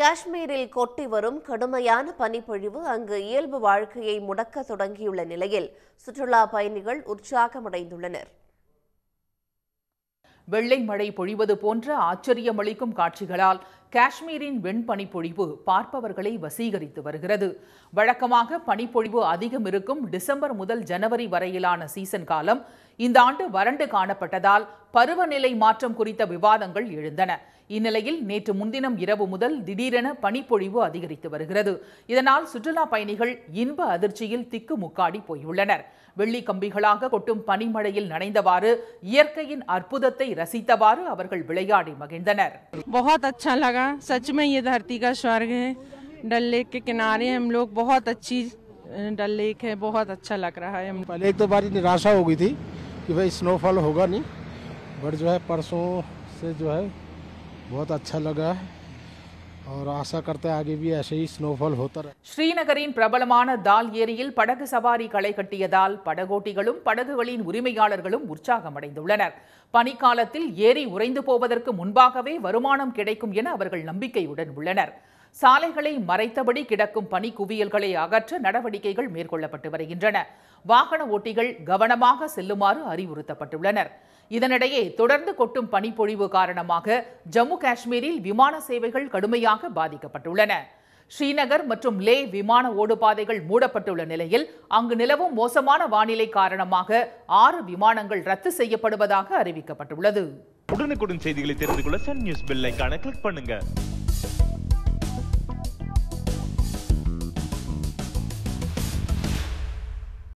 காஷ்மீரில் கொட்டி வரும் கடுமையான பனிப்பொழிவு அங்கு இயல்பு வாழ்க்கையை முடக்க தொடங்கியுள்ள நிலையில் சுற்றுலா பயணிகள் உற்சாகமடைந்துள்ளனர் வெள்ளை மழை பொழிவது போன்ற ஆச்சரியமளிக்கும் காட்சிகளால் காஷ்மீரின் வெண்பனிப்பொழிவு பார்ப்பவர்களை வசீகரித்து வருகிறது வழக்கமாக பனிப்பொழிவு அதிகம் இருக்கும் டிசம்பர் முதல் ஜனவரி வரையிலான சீசன் காலம் இந்த ஆண்டு வறண்டு காணப்பட்டதால் பருவநிலை மாற்றம் குறித்த விவாதங்கள் எழுந்தன இந்நிலையில் நேற்று முன்தினம் இரவு முதல் திடீரென பனிப்பொழிவு அதிகரித்து வருகிறது இதனால் சுற்றுலா பயணிகள் இன்ப அதிர்ச்சியில் திக்கு முக்காடி போயுள்ளனர் வெள்ளி கம்பிகளாக கொட்டும் பனிமழையில் நனைந்தவாறு இயற்கையின் அற்புதத்தை ரசித்தவாறு அவர்கள் விளையாடி மகிழ்ந்தனர் यहाँ सच में ये धरती का स्वर्ग है डल लेक के किनारे हम लोग बहुत अच्छी डल लेक है बहुत अच्छा लग रहा है पहले एक तो बार निराशा हो गई थी कि भाई स्नोफॉल होगा नहीं बट जो है परसों से जो है बहुत अच्छा लगा है और आशा करते हैं आगे भी ऐसे ही होता रहे ஸ்ரீநகரின் பிரபலமான தால் ஏரியில் படகு சவாரி களை கட்டியதால் படகோட்டிகளும் படகுகளின் உரிமையாளர்களும் உற்சாகமடைந்துள்ளனர் பனிக்காலத்தில் ஏரி உறைந்து போவதற்கு முன்பாகவே வருமானம் கிடைக்கும் என அவர்கள் நம்பிக்கையுடன் உள்ளனர் சாலைகளை மறைத்தபடி கிடக்கும் பனி குவியல்களை அகற்ற நடவடிக்கைகள் மேற்கொள்ளப்பட்டு வருகின்றன வாகன ஓட்டிகள் கவனமாக செல்லுமாறு அறிவுறுத்தப்பட்டுள்ளனர் இதனிடையே தொடர்ந்து கொட்டும் பனிப்பொழிவு காரணமாக ஜம்மு காஷ்மீரில் விமான சேவைகள் கடுமையாக பாதிக்கப்பட்டுள்ளன ஸ்ரீநகர் மற்றும் லே விமான ஓடுபாதைகள் மூடப்பட்டுள்ள நிலையில் அங்கு நிலவும் மோசமான வானிலை காரணமாக ஆறு விமானங்கள் ரத்து செய்யப்படுவதாக அறிவிக்கப்பட்டுள்ளது உடனுக்குடன் செய்திகளை தெரிந்து கொள்ள சன் நியூஸ் பில்லைக்கான கிளிக் பண்ணுங்க